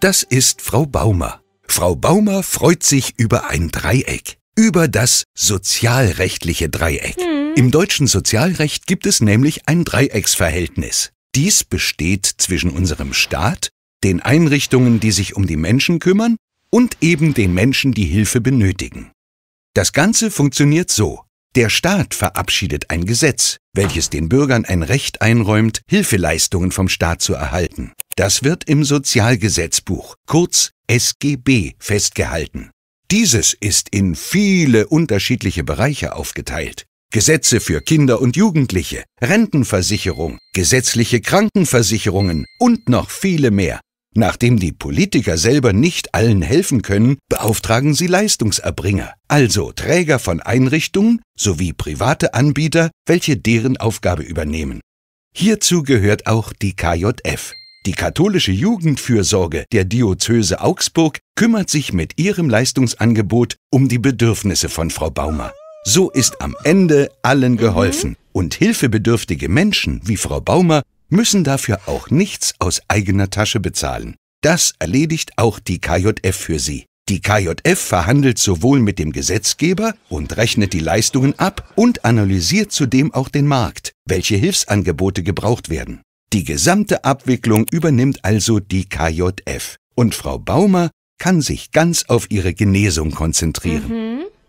Das ist Frau Baumer. Frau Baumer freut sich über ein Dreieck. Über das sozialrechtliche Dreieck. Hm. Im deutschen Sozialrecht gibt es nämlich ein Dreiecksverhältnis. Dies besteht zwischen unserem Staat, den Einrichtungen, die sich um die Menschen kümmern, und eben den Menschen, die Hilfe benötigen. Das Ganze funktioniert so. Der Staat verabschiedet ein Gesetz, welches den Bürgern ein Recht einräumt, Hilfeleistungen vom Staat zu erhalten. Das wird im Sozialgesetzbuch, kurz SGB, festgehalten. Dieses ist in viele unterschiedliche Bereiche aufgeteilt. Gesetze für Kinder und Jugendliche, Rentenversicherung, gesetzliche Krankenversicherungen und noch viele mehr. Nachdem die Politiker selber nicht allen helfen können, beauftragen sie Leistungserbringer, also Träger von Einrichtungen sowie private Anbieter, welche deren Aufgabe übernehmen. Hierzu gehört auch die KJF. Die katholische Jugendfürsorge der Diözese Augsburg kümmert sich mit ihrem Leistungsangebot um die Bedürfnisse von Frau Baumer. So ist am Ende allen mhm. geholfen und hilfebedürftige Menschen wie Frau Baumer müssen dafür auch nichts aus eigener Tasche bezahlen. Das erledigt auch die KJF für sie. Die KJF verhandelt sowohl mit dem Gesetzgeber und rechnet die Leistungen ab und analysiert zudem auch den Markt, welche Hilfsangebote gebraucht werden. Die gesamte Abwicklung übernimmt also die KJF. Und Frau Baumer kann sich ganz auf ihre Genesung konzentrieren. Mhm.